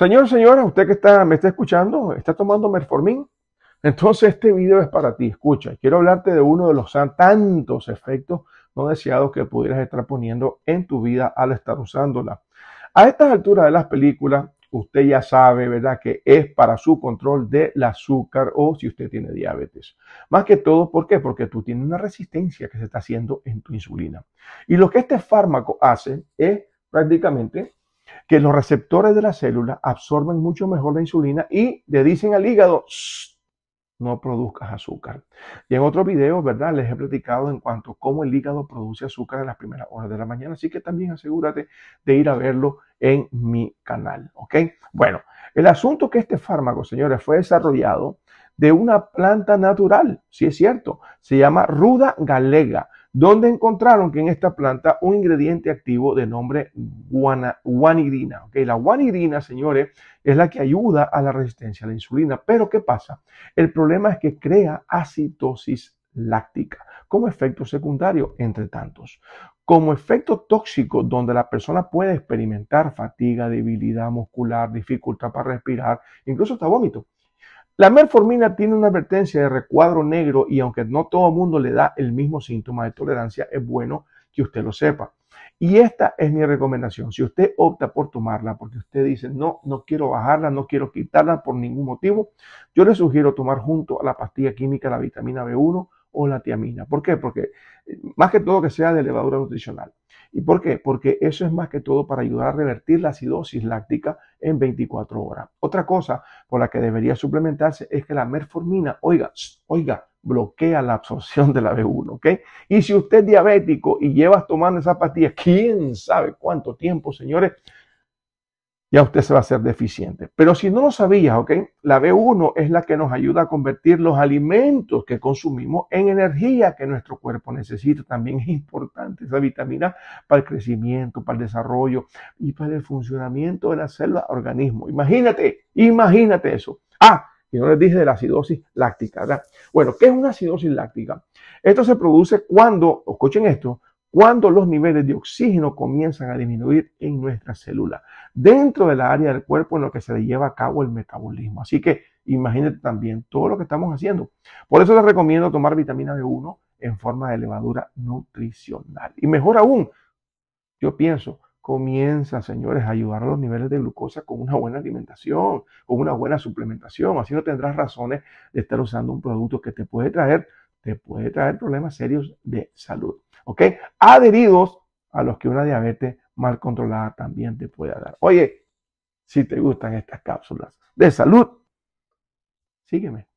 Señor, señora, usted que está, me está escuchando, está tomando merformín. Entonces este video es para ti. Escucha, quiero hablarte de uno de los tantos efectos no deseados que pudieras estar poniendo en tu vida al estar usándola. A estas alturas de las películas, usted ya sabe, ¿verdad?, que es para su control del azúcar o si usted tiene diabetes. Más que todo, ¿por qué? Porque tú tienes una resistencia que se está haciendo en tu insulina. Y lo que este fármaco hace es prácticamente que los receptores de la célula absorben mucho mejor la insulina y le dicen al hígado, no produzcas azúcar. Y en otro video, ¿verdad? Les he platicado en cuanto a cómo el hígado produce azúcar en las primeras horas de la mañana, así que también asegúrate de ir a verlo en mi canal, ¿ok? Bueno, el asunto que este fármaco, señores, fue desarrollado de una planta natural, si es cierto, se llama ruda galega donde encontraron que en esta planta un ingrediente activo de nombre guanidina. La guanidina, señores, es la que ayuda a la resistencia a la insulina. Pero ¿qué pasa? El problema es que crea acitosis láctica como efecto secundario, entre tantos. Como efecto tóxico, donde la persona puede experimentar fatiga, debilidad muscular, dificultad para respirar, incluso hasta vómito. La merformina tiene una advertencia de recuadro negro y aunque no todo el mundo le da el mismo síntoma de tolerancia, es bueno que usted lo sepa. Y esta es mi recomendación. Si usted opta por tomarla porque usted dice, no, no quiero bajarla, no quiero quitarla por ningún motivo, yo le sugiero tomar junto a la pastilla química la vitamina B1 o la tiamina. ¿Por qué? Porque eh, más que todo que sea de levadura nutricional. ¿Y por qué? Porque eso es más que todo para ayudar a revertir la acidosis láctica en 24 horas. Otra cosa por la que debería suplementarse es que la merformina, oiga, oiga, bloquea la absorción de la B1, ¿ok? Y si usted es diabético y llevas tomando esa pastilla, quién sabe cuánto tiempo, señores, ya usted se va a ser deficiente. Pero si no lo sabías, ¿ok? La B1 es la que nos ayuda a convertir los alimentos que consumimos en energía que nuestro cuerpo necesita. También es importante esa vitamina para el crecimiento, para el desarrollo y para el funcionamiento de la célula organismo. Imagínate, imagínate eso. Ah, y no les dije de la acidosis láctica, ¿verdad? Bueno, ¿qué es una acidosis láctica? Esto se produce cuando, escuchen esto, cuando los niveles de oxígeno comienzan a disminuir en nuestra célula, dentro del área del cuerpo en lo que se lleva a cabo el metabolismo. Así que imagínate también todo lo que estamos haciendo. Por eso les recomiendo tomar vitamina B1 en forma de levadura nutricional. Y mejor aún, yo pienso, comienza, señores, a ayudar a los niveles de glucosa con una buena alimentación, con una buena suplementación. Así no tendrás razones de estar usando un producto que te puede traer, te puede traer problemas serios de salud. ¿ok? Adheridos a los que una diabetes mal controlada también te puede dar. Oye, si te gustan estas cápsulas de salud, sígueme.